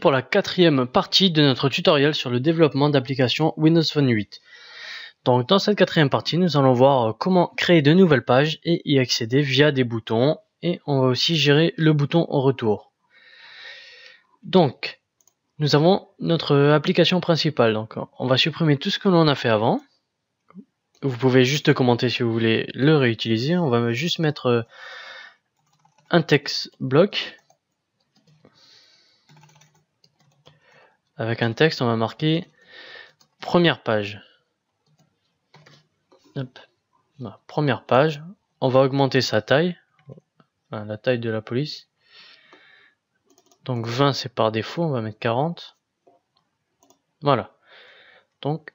pour la quatrième partie de notre tutoriel sur le développement d'applications Windows Phone 8. Donc dans cette quatrième partie, nous allons voir euh, comment créer de nouvelles pages et y accéder via des boutons et on va aussi gérer le bouton retour. Donc nous avons notre application principale. Donc on va supprimer tout ce que l'on a fait avant. Vous pouvez juste commenter si vous voulez le réutiliser. On va juste mettre euh, un texte bloc avec un texte, on va marquer première page. première page, on va augmenter sa taille, la taille de la police. Donc 20 c'est par défaut, on va mettre 40. Voilà. Donc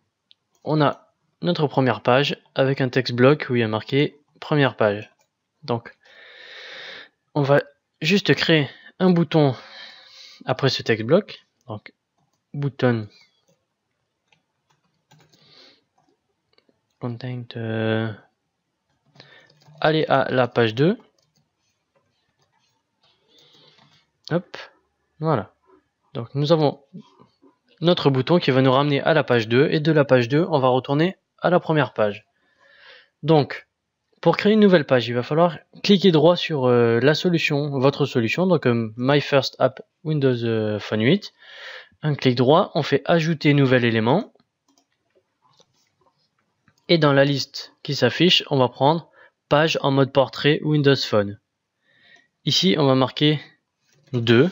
on a notre première page avec un texte bloc où il y a marqué première page. Donc on va juste créer un bouton après ce texte bloc. Donc bouton content euh, allez à la page 2 hop voilà donc nous avons notre bouton qui va nous ramener à la page 2 et de la page 2 on va retourner à la première page donc pour créer une nouvelle page il va falloir cliquer droit sur euh, la solution votre solution donc euh, my first app windows phone 8 un clic droit, on fait ajouter nouvel élément. Et dans la liste qui s'affiche, on va prendre page en mode portrait Windows Phone. Ici, on va marquer 2.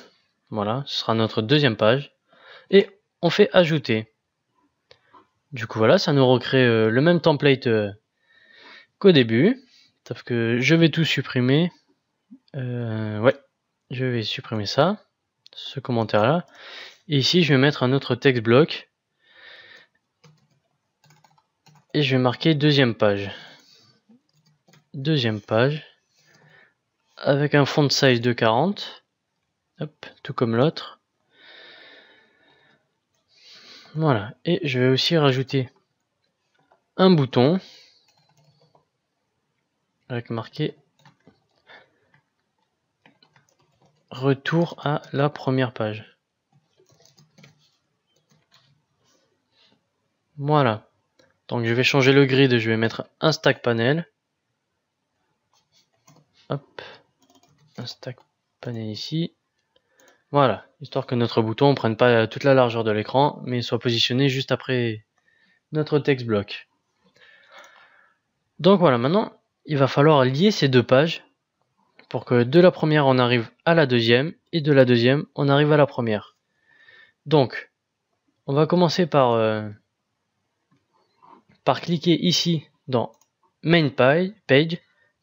Voilà, ce sera notre deuxième page. Et on fait ajouter. Du coup, voilà, ça nous recrée euh, le même template euh, qu'au début. Sauf que je vais tout supprimer. Euh, ouais, je vais supprimer ça, ce commentaire-là ici, je vais mettre un autre texte bloc. Et je vais marquer deuxième page. Deuxième page. Avec un fond de size de 40. tout comme l'autre. Voilà. Et je vais aussi rajouter un bouton. Avec marqué retour à la première page. Voilà. Donc je vais changer le grid, je vais mettre un stack panel. Hop, un stack panel ici. Voilà, histoire que notre bouton ne prenne pas toute la largeur de l'écran, mais soit positionné juste après notre texte bloc. Donc voilà, maintenant, il va falloir lier ces deux pages pour que de la première, on arrive à la deuxième, et de la deuxième, on arrive à la première. Donc, on va commencer par... Euh, par cliquer ici dans Main Page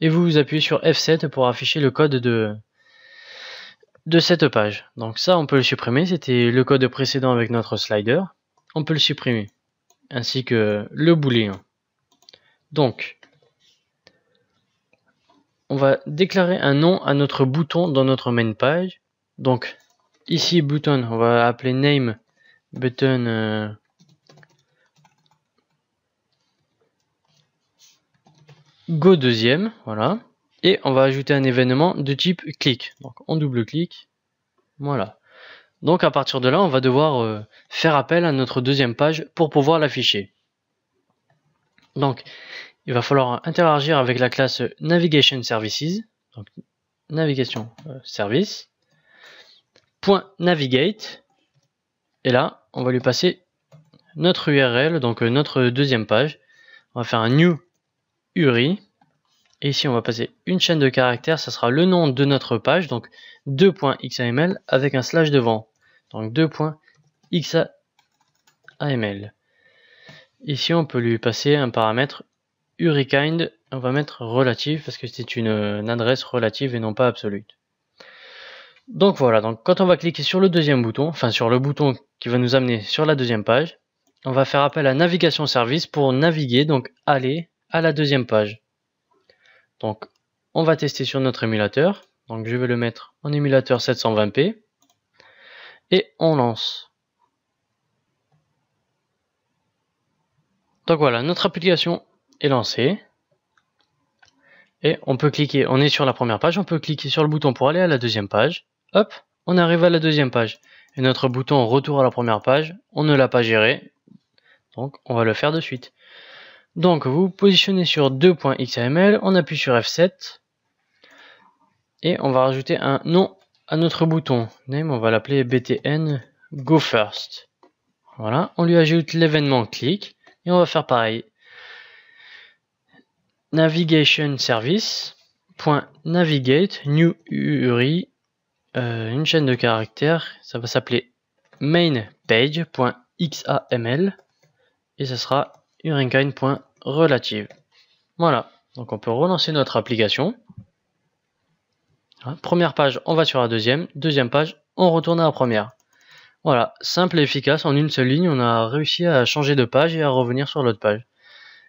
et vous, appuyez sur F7 pour afficher le code de, de cette page. Donc ça, on peut le supprimer. C'était le code précédent avec notre slider. On peut le supprimer. Ainsi que le booléen. Donc, on va déclarer un nom à notre bouton dans notre main page. Donc, ici, bouton on va appeler name button euh, go deuxième, voilà. Et on va ajouter un événement de type clic. Donc on double clic voilà. Donc à partir de là, on va devoir euh, faire appel à notre deuxième page pour pouvoir l'afficher. Donc il va falloir interagir avec la classe Navigation Services, donc navigation euh, service, navigate, et là on va lui passer notre URL, donc euh, notre deuxième page. On va faire un new URI. Et ici, on va passer une chaîne de caractères, ça sera le nom de notre page, donc 2.xaml avec un slash devant. Donc 2.xaml. Ici, on peut lui passer un paramètre URIKind, on va mettre relative parce que c'est une, adresse relative et non pas absolue. Donc voilà, donc quand on va cliquer sur le deuxième bouton, enfin sur le bouton qui va nous amener sur la deuxième page, on va faire appel à navigation service pour naviguer, donc aller à la deuxième page. Donc, on va tester sur notre émulateur. Donc, je vais le mettre en émulateur 720p. Et on lance. Donc voilà, notre application est lancée. Et on peut cliquer, on est sur la première page, on peut cliquer sur le bouton pour aller à la deuxième page. Hop, on arrive à la deuxième page. Et notre bouton retour à la première page, on ne l'a pas géré. Donc on va le faire de suite. Donc vous positionnez sur 2.xaml, on appuie sur F7 et on va rajouter un nom à notre bouton. Name, on va l'appeler BTN Go First. Voilà, on lui ajoute l'événement clic et on va faire pareil. Navigation service URI euh, une chaîne de caractères, ça va s'appeler main et ça sera point relative. Voilà, donc on peut relancer notre application. Hein, première page, on va sur la deuxième. Deuxième page, on retourne à la première. Voilà, simple et efficace, en une seule ligne, on a réussi à changer de page et à revenir sur l'autre page.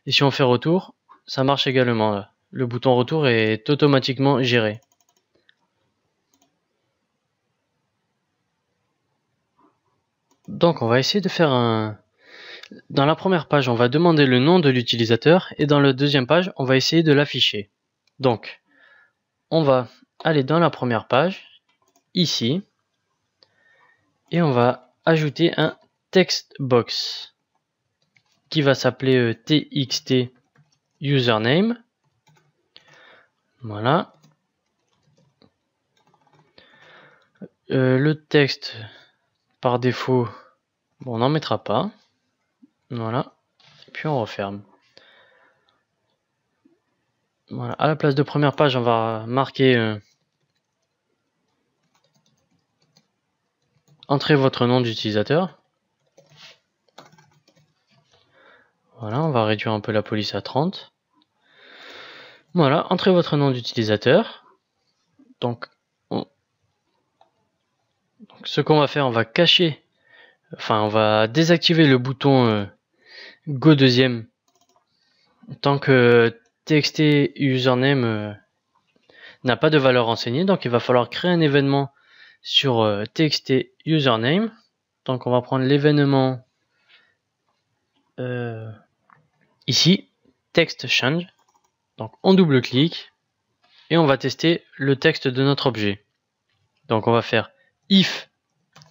Et si on fait retour, ça marche également. Le bouton retour est automatiquement géré. Donc on va essayer de faire un, dans la première page, on va demander le nom de l'utilisateur et dans la deuxième page, on va essayer de l'afficher. Donc, on va aller dans la première page, ici, et on va ajouter un textbox qui va s'appeler txt euh, username. Voilà. Euh, le texte, par défaut, on n'en mettra pas. Voilà. Puis on referme. Voilà. À la place de première page, on va marquer entrer euh, Entrez votre nom d'utilisateur. Voilà, on va réduire un peu la police à 30. Voilà, entrez votre nom d'utilisateur. Donc, ce qu'on va faire, on va cacher, enfin, on va désactiver le bouton euh, Go deuxième. Tant que TXT username euh, n'a pas de valeur renseignée, donc il va falloir créer un événement sur TXT euh, username. Donc on va prendre l'événement euh, ici, text change. Donc on double-clique et on va tester le texte de notre objet. Donc on va faire if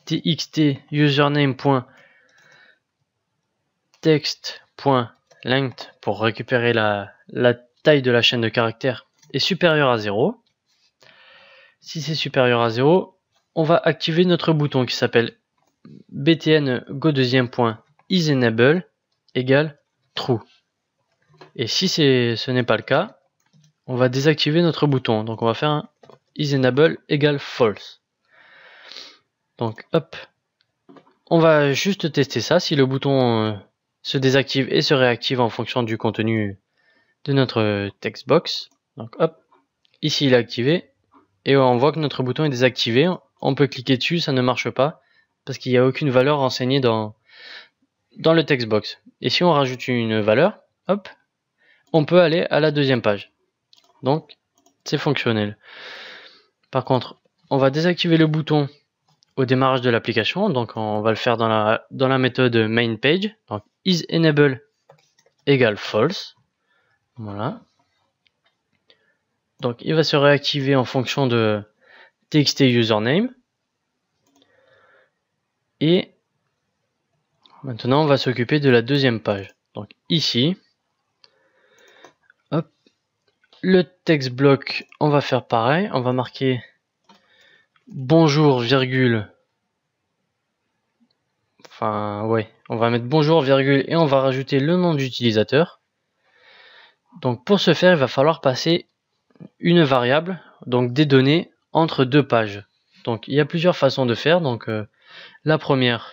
txt username text.length pour récupérer la, la taille de la chaîne de caractères est supérieur à 0. Si c'est supérieur à 0, on va activer notre bouton qui s'appelle btn go deuxième point is enable égale true. Et si ce n'est pas le cas, on va désactiver notre bouton. Donc on va faire un is égale false. Donc hop, on va juste tester ça. Si le bouton euh, se désactive et se réactive en fonction du contenu de notre text box. Donc hop, ici il est activé et on voit que notre bouton est désactivé. On peut cliquer dessus, ça ne marche pas parce qu'il n'y a aucune valeur renseignée dans, dans le textbox box. Et si on rajoute une valeur, hop, on peut aller à la deuxième page. Donc c'est fonctionnel. Par contre, on va désactiver le bouton au démarrage de l'application. Donc on va le faire dans la, dans la méthode main page is enable égale false. Voilà. Donc il va se réactiver en fonction de txt username. Et maintenant on va s'occuper de la deuxième page. Donc ici, hop, le texte bloc, on va faire pareil. On va marquer bonjour, virgule. Enfin, ouais, on va mettre bonjour, virgule, et on va rajouter le nom d'utilisateur. Donc pour ce faire, il va falloir passer une variable, donc des données, entre deux pages. Donc il y a plusieurs façons de faire. Donc euh, la première,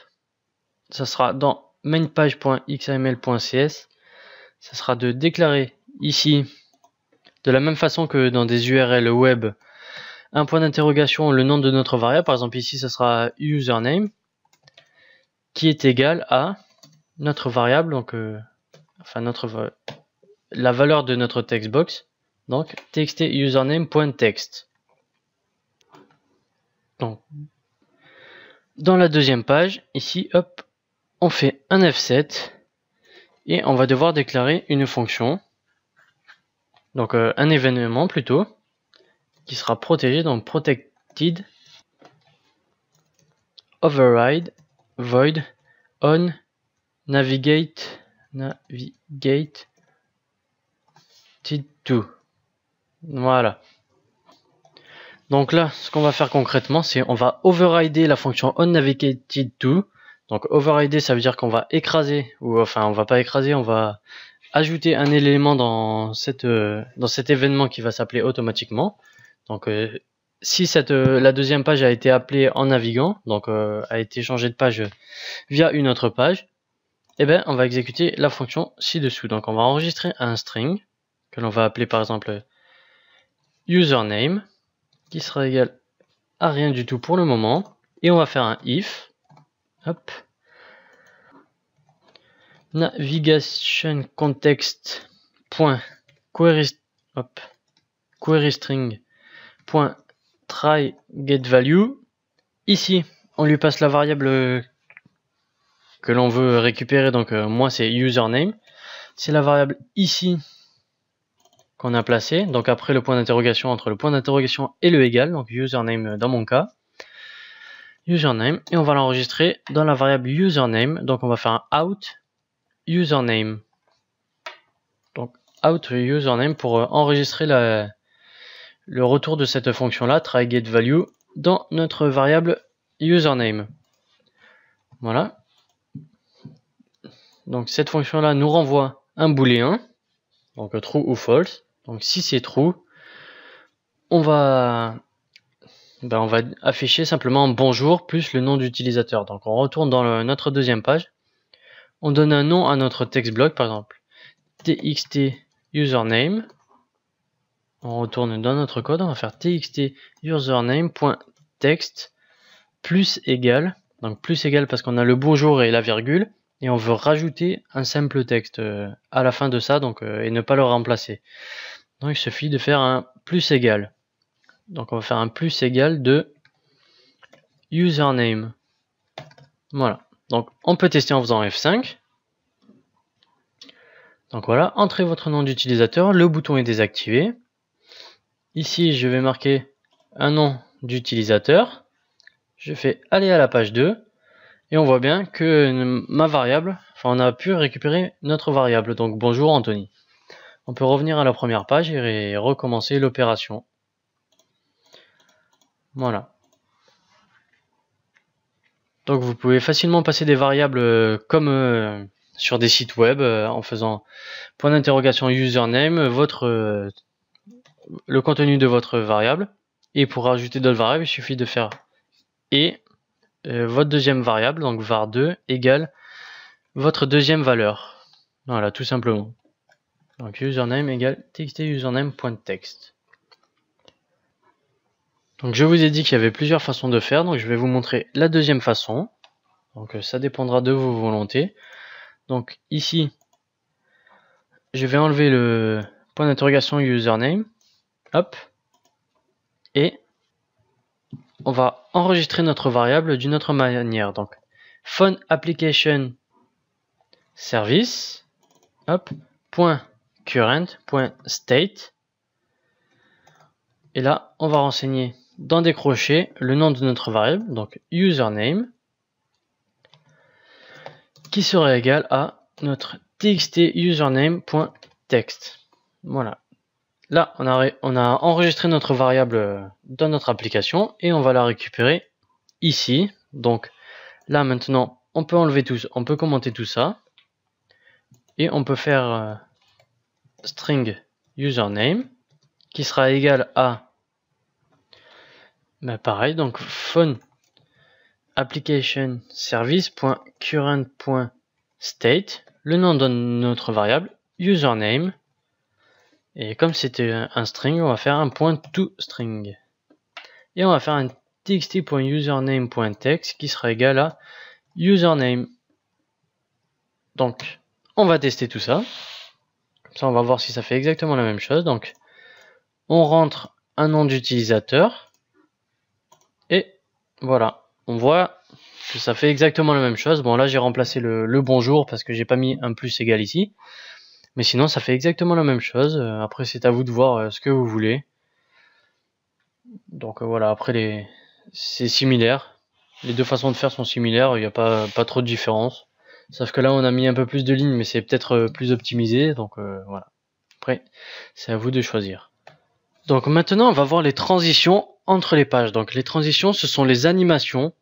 ça sera dans mainpage.xml.cs. Ça sera de déclarer ici, de la même façon que dans des URL web, un point d'interrogation, le nom de notre variable. Par exemple ici, ça sera username qui est égal à notre variable, donc euh, enfin notre la valeur de notre textbox, donc txtUserName.text. Donc dans la deuxième page, ici, hop, on fait un F7 et on va devoir déclarer une fonction, donc euh, un événement plutôt, qui sera protégé, donc protected override void on navigate navigate to. Voilà. Donc là, ce qu'on va faire concrètement, c'est on va overrider la fonction on tid 2 Donc overrider, ça veut dire qu'on va écraser, ou enfin on va pas écraser, on va ajouter un élément dans, cette, euh, dans cet événement qui va s'appeler automatiquement. Donc euh, si cette, euh, la deuxième page a été appelée en naviguant, donc euh, a été changée de page via une autre page, eh bien, on va exécuter la fonction ci-dessous. Donc on va enregistrer un string que l'on va appeler par exemple username qui sera égal à rien du tout pour le moment et on va faire un if hop navigation context point query string try get value. Ici, on lui passe la variable que l'on veut récupérer, donc euh, moi c'est username. C'est la variable ici qu'on a placée, donc après le point d'interrogation, entre le point d'interrogation et le égal, donc username dans mon cas. Username, et on va l'enregistrer dans la variable username, donc on va faire un out username. Donc out username pour euh, enregistrer la, le retour de cette fonction-là, tryGetValue, dans notre variable username. Voilà. Donc cette fonction-là nous renvoie un booléen, donc true ou false. Donc si c'est true, on va, ben, on va afficher simplement bonjour plus le nom d'utilisateur. Donc on retourne dans notre deuxième page. On donne un nom à notre texte bloc, par exemple txt username on retourne dans notre code, on va faire txt username.text plus égal, donc plus égal parce qu'on a le bonjour et la virgule, et on veut rajouter un simple texte euh, à la fin de ça, donc euh, et ne pas le remplacer. Donc il suffit de faire un plus égal. Donc on va faire un plus égal de username. Voilà. Donc on peut tester en faisant F5. Donc voilà, entrez votre nom d'utilisateur, le bouton est désactivé. Ici, je vais marquer un nom d'utilisateur. Je fais aller à la page 2. Et on voit bien que ma variable, enfin on a pu récupérer notre variable. Donc bonjour Anthony. On peut revenir à la première page et recommencer l'opération. Voilà. Donc vous pouvez facilement passer des variables euh, comme euh, sur des sites web euh, en faisant point d'interrogation username, votre le contenu de votre variable. Et pour ajouter d'autres variables, il suffit de faire et euh, votre deuxième variable, donc var2 égale votre deuxième valeur. Voilà, tout simplement. Donc username égale txt username.text. Donc je vous ai dit qu'il y avait plusieurs façons de faire, donc je vais vous montrer la deuxième façon. Donc ça dépendra de vos volontés. Donc ici, je vais enlever le point d'interrogation username Hop. Et on va enregistrer notre variable d'une autre manière. Donc, phone application service, hop, point current, point state. Et là, on va renseigner dans des crochets le nom de notre variable, donc username, qui serait égal à notre txt username.text. Voilà. Là, on a, enregistré notre variable euh, dans notre application et on va la récupérer ici. Donc là, maintenant, on peut enlever tout, on peut commenter tout ça. Et on peut faire euh, string username qui sera égal à mais bah, pareil, donc phone application service.current.state, le nom de notre variable, username, et comme c'était un string, on va faire un point toString. Et on va faire un txt.username.text qui sera égal à username. Donc, on va tester tout ça. Comme ça, on va voir si ça fait exactement la même chose. Donc, on rentre un nom d'utilisateur. Et voilà, on voit que ça fait exactement la même chose. Bon, là, j'ai remplacé le bonjour parce que j'ai pas mis un plus égal ici. Mais sinon, ça fait exactement la même chose. Euh, après, c'est à vous de voir euh, ce que vous voulez. Donc euh, voilà, après, les... c'est similaire. Les deux façons de faire sont similaires, il n'y a pas, pas trop de différence. Sauf que là, on a mis un peu plus de lignes, mais c'est peut-être plus optimisé. Donc voilà. Après, c'est à vous de choisir. Donc maintenant, on va voir les transitions entre les pages. Donc les transitions, ce sont les animations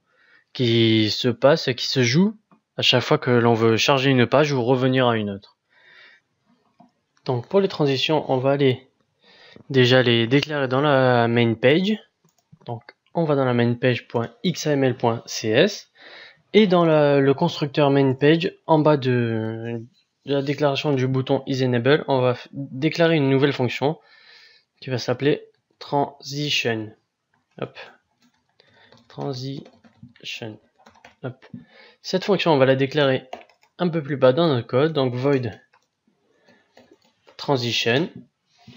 qui se passent, et qui se jouent à chaque fois que l'on veut charger une page ou revenir à une autre. Donc pour les transitions, on va aller déjà les déclarer dans la main page. Donc on va dans la main page.xml.cs et dans le constructeur main page, en bas de, la déclaration du bouton is on va déclarer une nouvelle fonction qui va s'appeler transition. Hop. Transition. Hop. Cette fonction, on va la déclarer un peu plus bas dans notre code, donc void transition.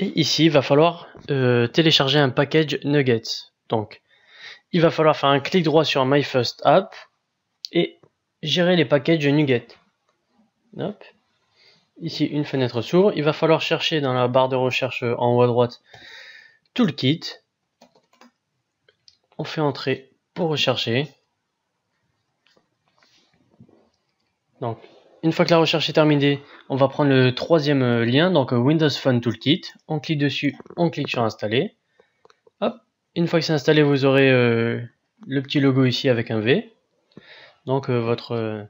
Et ici, il va falloir euh, télécharger un package nuggets. Donc, il va falloir faire un clic droit sur My First App et gérer les packages nuggets. Hop. Ici, une fenêtre s'ouvre. Il va falloir chercher dans la barre de recherche en haut à droite kit On fait entrer pour rechercher. Donc, une fois que la recherche est terminée, on va prendre le troisième euh, lien, donc euh, Windows Phone Toolkit. On clique dessus, on clique sur Installer. Une fois que c'est installé, vous aurez euh, le petit logo ici avec un V. Donc votre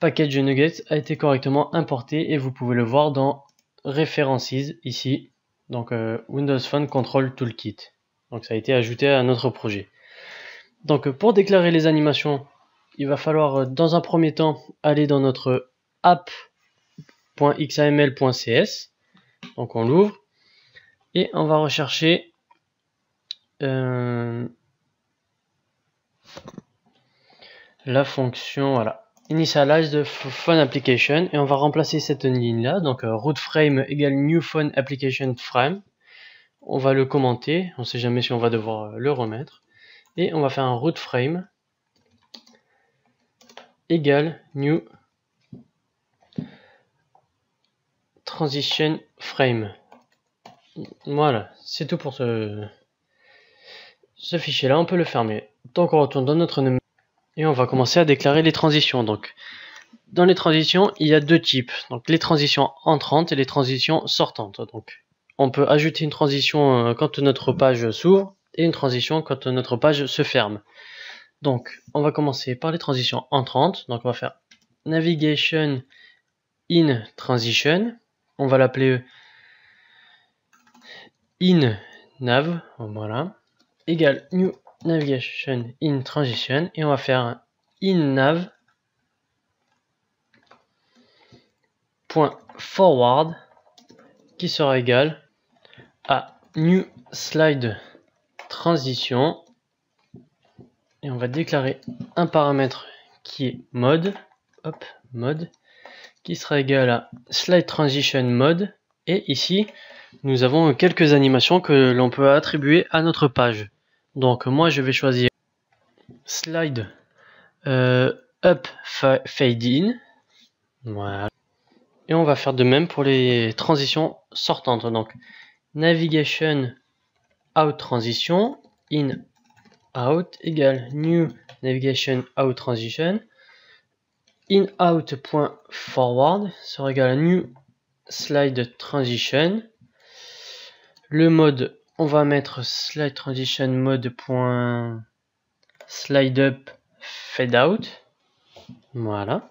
package Nuggets a été correctement importé et vous pouvez le voir dans References ici. Donc Windows Phone Control Toolkit. Donc ça a été ajouté à notre projet. Donc pour déclarer les animations il va falloir euh, dans un premier temps aller dans notre app.xaml.cs. Donc on l'ouvre et on va rechercher euh, la fonction voilà initialize de phone application et on va remplacer cette ligne là donc euh, root frame égale new phone application frame on va le commenter on sait jamais si on va devoir le remettre et on va faire un root frame égale new transition frame. Voilà, c'est tout pour ce, ce fichier-là. On peut le fermer. Donc on retourne dans notre nom et on va commencer à déclarer les transitions. Donc dans les transitions, il y a deux types. Donc les transitions entrantes et les transitions sortantes. Donc on peut ajouter une transition euh, quand notre page s'ouvre et une transition quand notre page se ferme. Donc, on va commencer par les transitions entrantes. Donc, on va faire navigation in transition. On va l'appeler in nav. Voilà. égal new navigation in transition. Et on va faire in nav. Point forward qui sera égal à new slide transition et on va déclarer un paramètre qui est mode, hop, mode, qui sera égal à slide transition mode, et ici nous avons quelques animations que l'on peut attribuer à notre page. Donc moi je vais choisir slide euh, up fade in, voilà. Et on va faire de même pour les transitions sortantes. Donc navigation out transition, in out égale new navigation out transition in out forward sera égal à new slide transition. Le mode, on va mettre slide transition mode point slide up fade out. Voilà.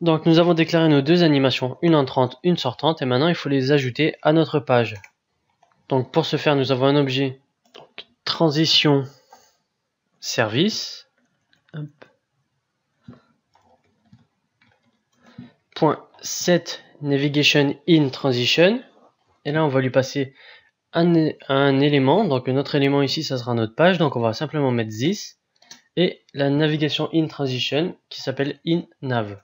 Donc nous avons déclaré nos deux animations, une entrante, une sortante, et maintenant il faut les ajouter à notre page. Donc pour ce faire, nous avons un objet transition service navigation in transition et là on va lui passer un, élément donc notre élément ici ça sera notre page donc on va simplement mettre this et la navigation in transition qui s'appelle in nav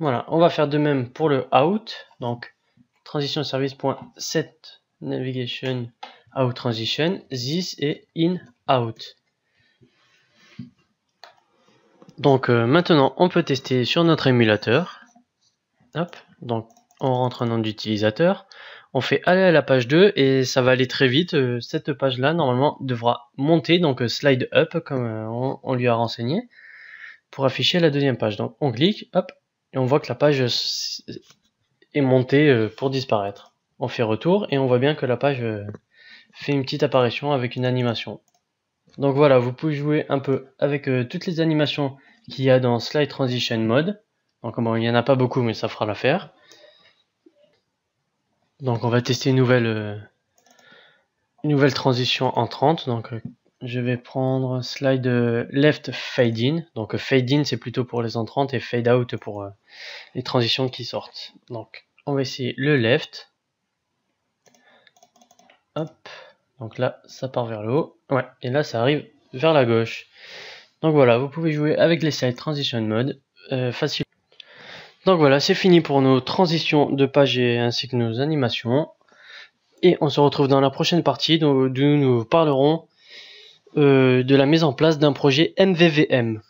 voilà on va faire de même pour le out donc transition service.set navigation out transition this et in out donc euh, maintenant, on peut tester sur notre émulateur. Hop, donc on rentre un nom d'utilisateur. On fait aller à la page 2 et ça va aller très vite. Euh, cette page-là, normalement, devra monter, donc euh, slide up, comme on, on lui a renseigné, pour afficher la deuxième page. Donc on clique, hop, et on voit que la page est montée pour disparaître. On fait retour et on voit bien que la page fait une petite apparition avec une animation. Donc voilà, vous pouvez jouer un peu avec toutes les animations qu'il y a dans Slide Transition Mode. Donc il n'y en a pas beaucoup, mais ça fera l'affaire. Donc on va tester une nouvelle, euh, nouvelle transition entrante. Donc euh, je vais prendre slide euh, left fade in. Donc fade in c'est plutôt pour les entrantes et fade out pour les transitions qui sortent. Donc on va essayer le left. Hop. Donc là ça part vers le haut. Ouais. Et là ça arrive vers la gauche. Donc voilà, vous pouvez jouer avec les sites Transition Mode euh, Donc voilà, c'est fini pour nos transitions de pages ainsi que nos animations. Et on se retrouve dans la prochaine partie où nous parlerons euh, de la mise en place d'un projet MVVM.